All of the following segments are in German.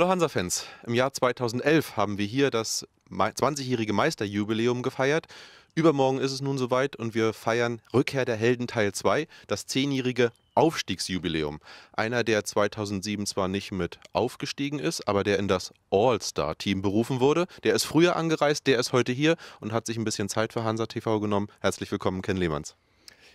Hallo Hansa-Fans. Im Jahr 2011 haben wir hier das 20-jährige Meisterjubiläum gefeiert. Übermorgen ist es nun soweit und wir feiern Rückkehr der Helden Teil 2, das 10-jährige Aufstiegsjubiläum. Einer, der 2007 zwar nicht mit aufgestiegen ist, aber der in das All-Star-Team berufen wurde. Der ist früher angereist, der ist heute hier und hat sich ein bisschen Zeit für Hansa TV genommen. Herzlich willkommen, Ken Lehmanns.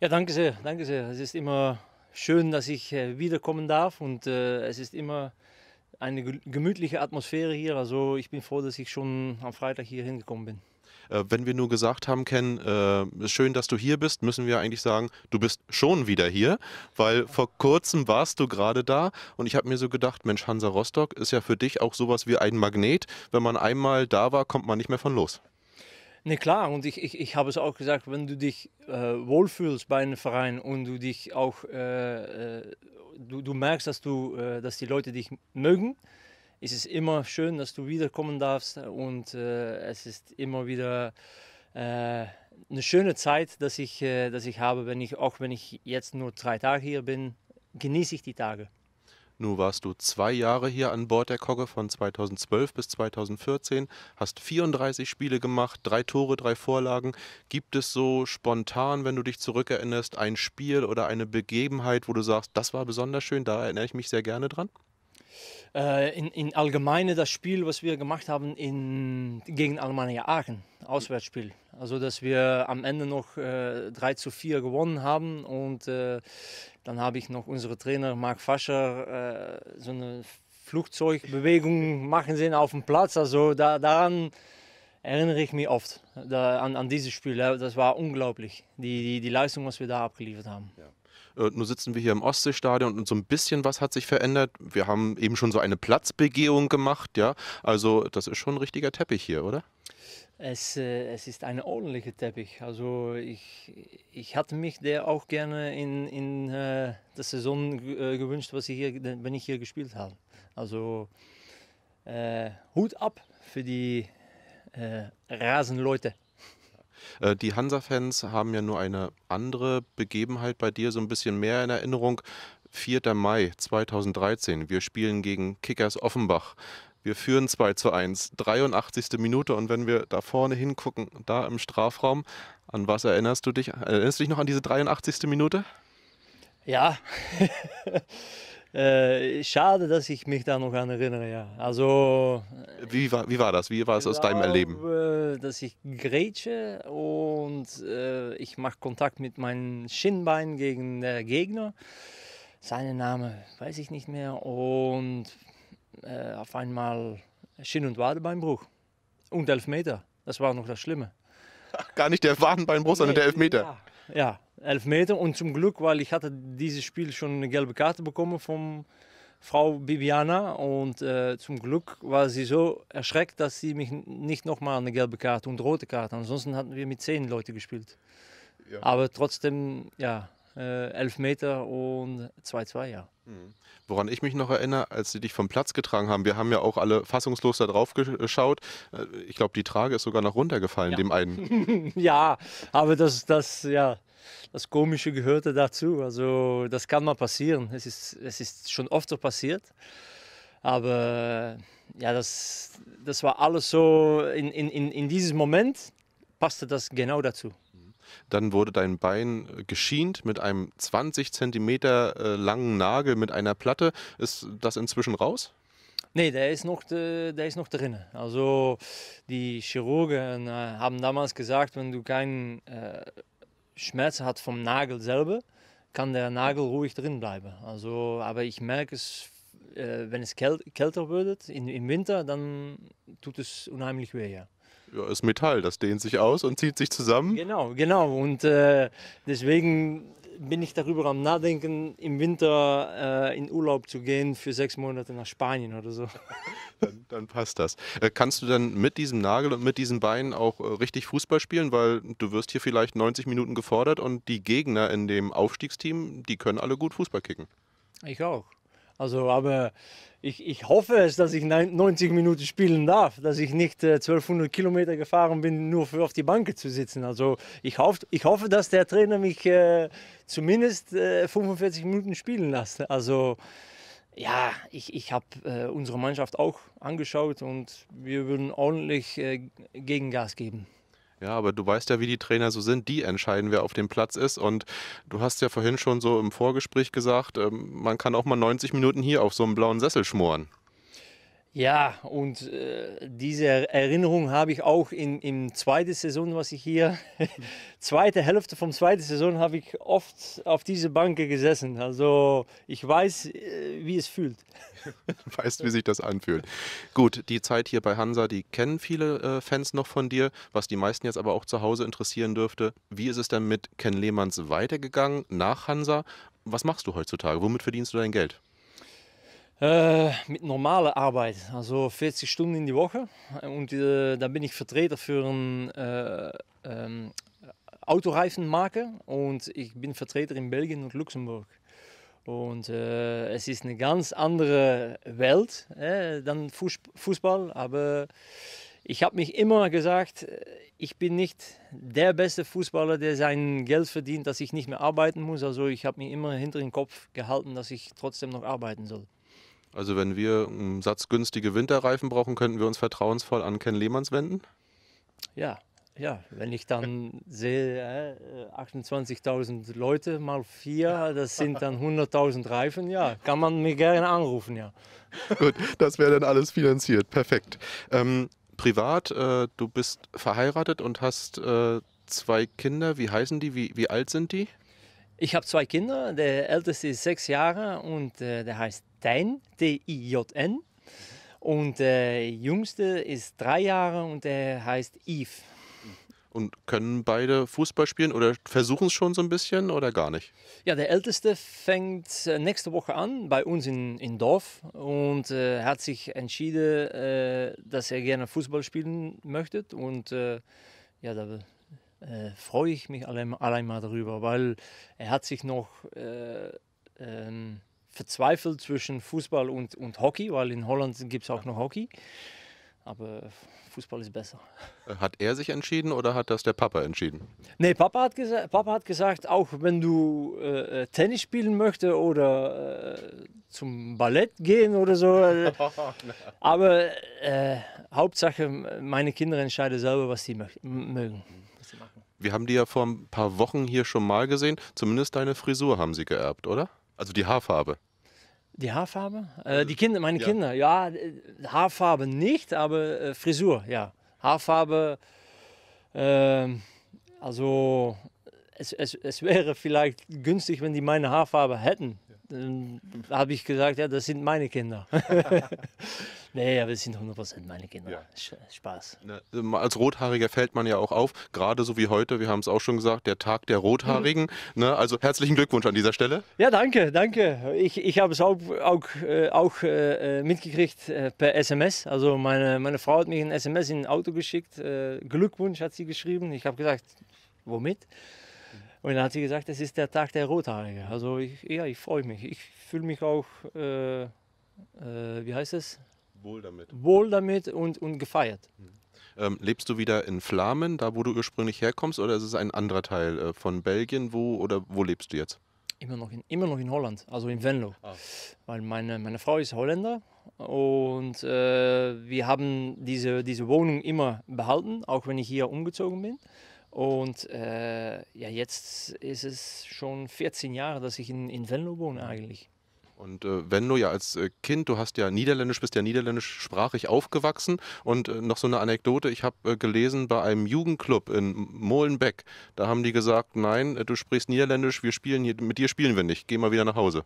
Ja, danke sehr, danke sehr. Es ist immer schön, dass ich äh, wiederkommen darf und äh, es ist immer eine gemütliche Atmosphäre hier. Also ich bin froh, dass ich schon am Freitag hier hingekommen bin. Äh, wenn wir nur gesagt haben, Ken, äh, schön, dass du hier bist, müssen wir eigentlich sagen, du bist schon wieder hier, weil vor kurzem warst du gerade da und ich habe mir so gedacht, Mensch, Hansa Rostock ist ja für dich auch sowas wie ein Magnet. Wenn man einmal da war, kommt man nicht mehr von los. Ne, klar, und ich, ich, ich habe es auch gesagt, wenn du dich äh, wohlfühlst bei einem Verein und du dich auch, äh, äh du, du merkst, dass, du, äh, dass die Leute dich mögen, ist es immer schön, dass du wiederkommen darfst und äh, es ist immer wieder äh, eine schöne Zeit, dass ich, dass ich habe, wenn ich, auch wenn ich jetzt nur drei Tage hier bin, genieße ich die Tage. Nun warst du zwei Jahre hier an Bord der Kogge von 2012 bis 2014, hast 34 Spiele gemacht, drei Tore, drei Vorlagen. Gibt es so spontan, wenn du dich zurückerinnerst, ein Spiel oder eine Begebenheit, wo du sagst, das war besonders schön, da erinnere ich mich sehr gerne dran? Äh, in, in allgemeine das Spiel, was wir gemacht haben in, gegen Alemannia Aachen, Auswärtsspiel. Also, dass wir am Ende noch äh, 3 zu 4 gewonnen haben und äh, dann habe ich noch unsere Trainer Marc Fascher äh, so eine Flugzeugbewegung machen sehen auf dem Platz. Also, da, daran erinnere ich mich oft da, an, an dieses Spiel. Das war unglaublich, die, die, die Leistung, was wir da abgeliefert haben. Ja. Äh, nur sitzen wir hier im Ostseestadion und so ein bisschen was hat sich verändert. Wir haben eben schon so eine Platzbegehung gemacht, ja. Also das ist schon ein richtiger Teppich hier, oder? Es, äh, es ist ein ordentlicher Teppich. Also ich, ich hatte mich der auch gerne in, in äh, der Saison äh, gewünscht, was ich hier, wenn ich hier gespielt habe. Also äh, Hut ab für die Rasenleute. Äh, die Hansa-Fans haben ja nur eine andere Begebenheit bei dir so ein bisschen mehr in Erinnerung. 4. Mai 2013. Wir spielen gegen Kickers Offenbach. Wir führen 2 zu 1, 83. Minute. Und wenn wir da vorne hingucken, da im Strafraum, an was erinnerst du dich? Erinnerst du dich noch an diese 83. Minute? Ja, Äh, schade, dass ich mich da noch an erinnere, ja. Also. Äh, wie war, wie war das? Wie war es aus deinem Erleben? Glaube, Dass ich grätsche und äh, ich mache Kontakt mit meinem Schienbein gegen den äh, Gegner. Seinen Namen weiß ich nicht mehr. Und äh, auf einmal Schien- und Wadebeinbruch. Und Elfmeter. Das war noch das Schlimme. Gar nicht der Wadenbeinbruch, nee, sondern der Elfmeter. Ja, ja, elf Meter. Und zum Glück, weil ich hatte dieses Spiel schon eine gelbe Karte bekommen von Frau Bibiana und äh, zum Glück war sie so erschreckt, dass sie mich nicht nochmal eine gelbe Karte und rote Karte. Ansonsten hatten wir mit zehn Leuten gespielt. Ja. Aber trotzdem, ja, äh, Elfmeter und 2-2, ja. Mhm. Woran ich mich noch erinnere, als sie dich vom Platz getragen haben, wir haben ja auch alle fassungslos da drauf geschaut. Äh, ich glaube, die Trage ist sogar noch runtergefallen, ja. dem einen. ja, aber das, das, ja, das Komische gehörte dazu. Also, das kann mal passieren. Es ist, es ist schon oft so passiert. Aber äh, ja, das, das war alles so in, in, in diesem Moment passte das genau dazu. Dann wurde dein Bein äh, geschient mit einem 20 Zentimeter äh, langen Nagel mit einer Platte. Ist das inzwischen raus? Nee, der ist noch, äh, der ist noch drin. Also die Chirurgen haben damals gesagt, wenn du keinen äh, Schmerz hast vom Nagel selber, kann der Nagel ruhig drin bleiben. Also, aber ich merke es, äh, wenn es kälter wird, in, im Winter, dann tut es unheimlich weh. Ja. Ja, ist Metall, das dehnt sich aus und zieht sich zusammen. Genau, genau. Und äh, deswegen bin ich darüber am Nachdenken, im Winter äh, in Urlaub zu gehen für sechs Monate nach Spanien oder so. Dann, dann passt das. Äh, kannst du dann mit diesem Nagel und mit diesen Beinen auch äh, richtig Fußball spielen? Weil du wirst hier vielleicht 90 Minuten gefordert und die Gegner in dem Aufstiegsteam, die können alle gut Fußball kicken. Ich auch. Also, aber ich, ich hoffe es, dass ich 90 Minuten spielen darf, dass ich nicht äh, 1200 Kilometer gefahren bin, nur für auf die Bank zu sitzen. Also ich, hoff, ich hoffe, dass der Trainer mich äh, zumindest äh, 45 Minuten spielen lässt. Also ja, ich, ich habe äh, unsere Mannschaft auch angeschaut und wir würden ordentlich äh, Gegengas geben. Ja, aber du weißt ja, wie die Trainer so sind. Die entscheiden, wer auf dem Platz ist. Und du hast ja vorhin schon so im Vorgespräch gesagt, ähm, man kann auch mal 90 Minuten hier auf so einem blauen Sessel schmoren. Ja, und äh, diese Erinnerung habe ich auch in, im zweiten Saison, was ich hier, zweite Hälfte vom zweiten Saison, habe ich oft auf diese Banke gesessen. Also ich weiß, äh, wie es fühlt. weißt, wie sich das anfühlt. Gut, die Zeit hier bei Hansa, die kennen viele äh, Fans noch von dir. Was die meisten jetzt aber auch zu Hause interessieren dürfte, wie ist es denn mit Ken Lehmanns weitergegangen nach Hansa? Was machst du heutzutage? Womit verdienst du dein Geld? Äh, mit normaler Arbeit, also 40 Stunden in die Woche. Und äh, da bin ich Vertreter für einen äh, ähm, Autoreifenmarker und ich bin Vertreter in Belgien und Luxemburg. Und äh, es ist eine ganz andere Welt äh, dann Fußball. Aber ich habe mich immer gesagt, äh, ich bin nicht der beste Fußballer, der sein Geld verdient, dass ich nicht mehr arbeiten muss. Also ich habe mir immer hinter den Kopf gehalten, dass ich trotzdem noch arbeiten soll. Also wenn wir einen Satz günstige Winterreifen brauchen, könnten wir uns vertrauensvoll an Ken Lehmanns wenden? Ja, ja. Wenn ich dann sehe, äh, 28.000 Leute mal vier, das sind dann 100.000 Reifen, ja, kann man mir gerne anrufen, ja. Gut, das wäre dann alles finanziert, perfekt. Ähm, privat, äh, du bist verheiratet und hast äh, zwei Kinder. Wie heißen die? Wie, wie alt sind die? Ich habe zwei Kinder. Der älteste ist sechs Jahre und äh, der heißt Dein, D-I-J-N. Und der äh, Jüngste ist drei Jahre und der heißt Yves. Und können beide Fußball spielen oder versuchen es schon so ein bisschen oder gar nicht? Ja, der Älteste fängt äh, nächste Woche an bei uns in, in Dorf und äh, hat sich entschieden, äh, dass er gerne Fußball spielen möchte. Und äh, ja, da äh, freue ich mich allein, allein, mal darüber, weil er hat sich noch ähm, verzweifelt zwischen Fußball und, und Hockey, weil in Holland gibt es auch noch Hockey. Aber äh, Fußball ist besser. Äh, hat er sich entschieden oder hat das der Papa entschieden? Nee, Papa hat, gesa Papa hat gesagt, auch wenn du äh, äh Tennis spielen möchtest oder äh, zum Ballett gehen oder so. Äh, oh, aber Hauptsache, meine Kinder entscheiden selber, was sie mögen. Was mhm. sie Wir haben die ja vor ein paar Wochen hier schon mal gesehen. Zumindest deine Frisur haben sie geerbt, oder? Also die Haarfarbe. Die Haarfarbe? Äh, also die Kinder, meine ja. Kinder, ja, äh, Haarfarbe nicht, aber äh, Frisur, ja. Haarfarbe, äh, also es, es, es wäre vielleicht günstig, wenn die meine Haarfarbe hätten dann habe ich gesagt, ja, das sind meine Kinder. nee, aber es sind 100% meine Kinder. Ja. Spaß. Ne, ähm, als Rothaariger fällt man ja auch auf, gerade so wie heute, wir haben es auch schon gesagt, der Tag der Rothaarigen. Mhm. Ne? Also herzlichen Glückwunsch an dieser Stelle. Ja, danke, danke. Ich, ich habe es auch, auch, äh, auch äh, mitgekriegt äh, per SMS. Also meine, meine Frau hat mich ein SMS in ein Auto geschickt. Äh, Glückwunsch hat sie geschrieben. Ich habe gesagt, womit? Und dann hat sie gesagt, es ist der Tag der Rothaarige. Also ich, ja, ich freue mich. Ich fühle mich auch, äh, äh, wie heißt es? Wohl damit. Wohl damit und, und gefeiert. Mhm. Ähm, lebst du wieder in Flamen, da wo du ursprünglich herkommst, oder ist es ein anderer Teil äh, von Belgien? Wo oder wo lebst du jetzt? Immer noch in, immer noch in Holland, also in Venlo. Ah. Weil meine, meine Frau ist Holländer und äh, wir haben diese, diese Wohnung immer behalten, auch wenn ich hier umgezogen bin. Und äh, ja, jetzt ist es schon 14 Jahre, dass ich in, in Venlo wohne eigentlich. Und äh, wenn du ja als äh, Kind, du hast ja Niederländisch, bist ja niederländischsprachig aufgewachsen. Und äh, noch so eine Anekdote, ich habe äh, gelesen bei einem Jugendclub in Molenbeek, da haben die gesagt, nein, äh, du sprichst Niederländisch, wir spielen hier, mit dir spielen wir nicht, geh mal wieder nach Hause.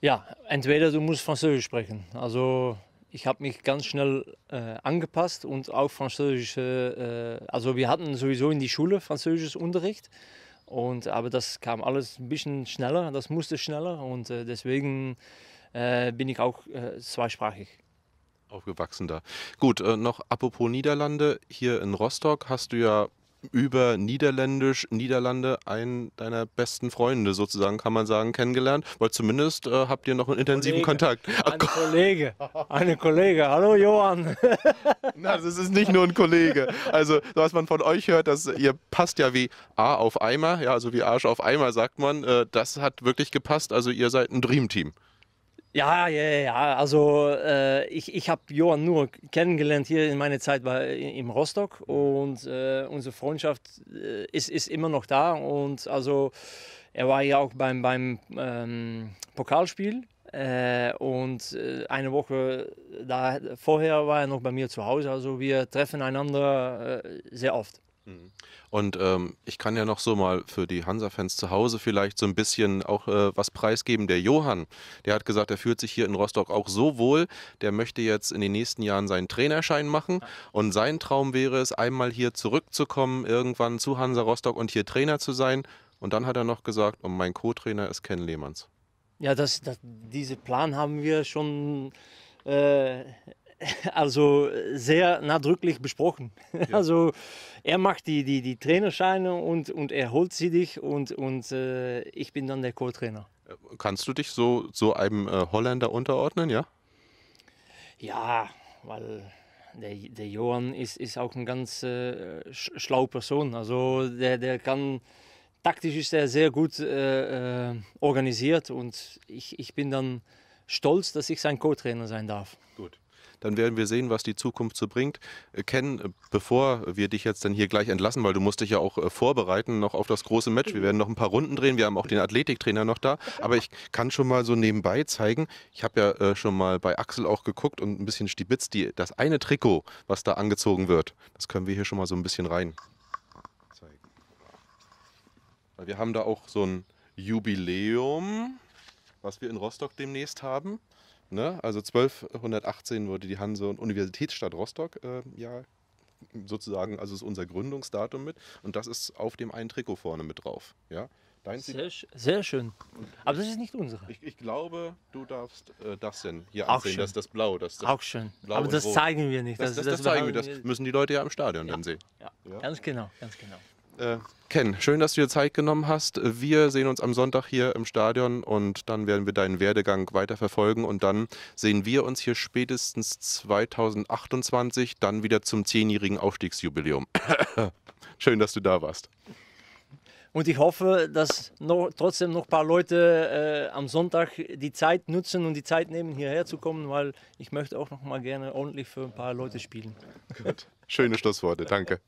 Ja, entweder du musst Französisch sprechen. Also ich habe mich ganz schnell äh, angepasst und auch französische, äh, also wir hatten sowieso in die Schule französisches Unterricht, und, aber das kam alles ein bisschen schneller, das musste schneller und äh, deswegen äh, bin ich auch äh, zweisprachig. Aufgewachsen da. Gut, äh, noch apropos Niederlande, hier in Rostock hast du ja über Niederländisch, Niederlande, einen deiner besten Freunde sozusagen, kann man sagen, kennengelernt? Weil zumindest äh, habt ihr noch einen intensiven Kollege. Kontakt. ein Kollege, eine Kollege. Hallo Johann. Na, das ist nicht nur ein Kollege. Also, was man von euch hört, dass ihr passt ja wie A auf Eimer, ja, also wie Arsch auf Eimer, sagt man. Äh, das hat wirklich gepasst. Also, ihr seid ein Dreamteam. Ja, ja, ja. Also äh, ich, ich habe Johann nur kennengelernt hier in meiner Zeit bei, im Rostock und äh, unsere Freundschaft äh, ist, ist immer noch da. Und also er war ja auch beim, beim ähm, Pokalspiel äh, und äh, eine Woche da, vorher war er noch bei mir zu Hause. Also wir treffen einander äh, sehr oft. Mhm. Und ähm, ich kann ja noch so mal für die Hansa-Fans zu Hause vielleicht so ein bisschen auch äh, was preisgeben. Der Johann, der hat gesagt, er fühlt sich hier in Rostock auch so wohl, der möchte jetzt in den nächsten Jahren seinen Trainerschein machen. Und sein Traum wäre es, einmal hier zurückzukommen, irgendwann zu Hansa Rostock und hier Trainer zu sein. Und dann hat er noch gesagt, und mein Co-Trainer ist Ken Lehmanns. Ja, das, das, diesen Plan haben wir schon äh, also äh, sehr nachdrücklich besprochen. Ja. Also er macht die, die, die Trainerscheine und, und er holt sie dich und, und äh, ich bin dann der Co-Trainer. Kannst du dich so, so einem äh, Holländer unterordnen, ja? Ja, weil der, der Johann ist, ist auch eine ganz äh, schlauer Person. Also der, der kann taktisch ist er sehr gut äh, äh, organisiert und ich, ich bin dann stolz, dass ich sein Co-Trainer sein darf. Gut. Dann werden wir sehen, was die Zukunft so bringt. Äh, Ken, äh, bevor wir dich jetzt dann hier gleich entlassen, weil du musst dich ja auch äh, vorbereiten noch auf das große Match. Wir mhm. werden noch ein paar Runden drehen. Wir haben auch den Athletiktrainer noch da. Aber ich kann schon mal so nebenbei zeigen, ich habe ja schon mal bei Axel auch geguckt und ein bisschen stibitzt die, das eine Trikot, was da angezogen wird. Das können wir hier schon mal so ein bisschen rein zeigen. wir haben da auch so ein Jubiläum, was wir in Rostock demnächst haben. Ne? Also 1218 wurde die Hanse und Universitätsstadt Rostock äh, ja sozusagen, also ist unser Gründungsdatum mit und das ist auf dem einen Trikot vorne mit drauf. Ja? Dein sehr, sehr schön. Aber das ist nicht unsere. Ich, ich glaube, du darfst äh, das denn hier auch ansehen, schön. das das Blau. Das, das auch schön. Blau Aber das rot. zeigen wir nicht. Das, das, das zeigen wir, das müssen die Leute ja im Stadion ja. dann sehen. Ja. ja. Ganz genau, ganz genau. Äh, Ken, schön, dass du dir Zeit genommen hast. Wir sehen uns am Sonntag hier im Stadion und dann werden wir deinen Werdegang weiter verfolgen und dann sehen wir uns hier spätestens 2028 dann wieder zum zehnjährigen Aufstiegsjubiläum. schön, dass du da warst. Und ich hoffe, dass noch, trotzdem noch ein paar Leute äh, am Sonntag die Zeit nutzen und die Zeit nehmen, hierher zu kommen, weil ich möchte auch noch mal gerne ordentlich für ein paar Leute spielen. Gut. Schöne Schlussworte, danke.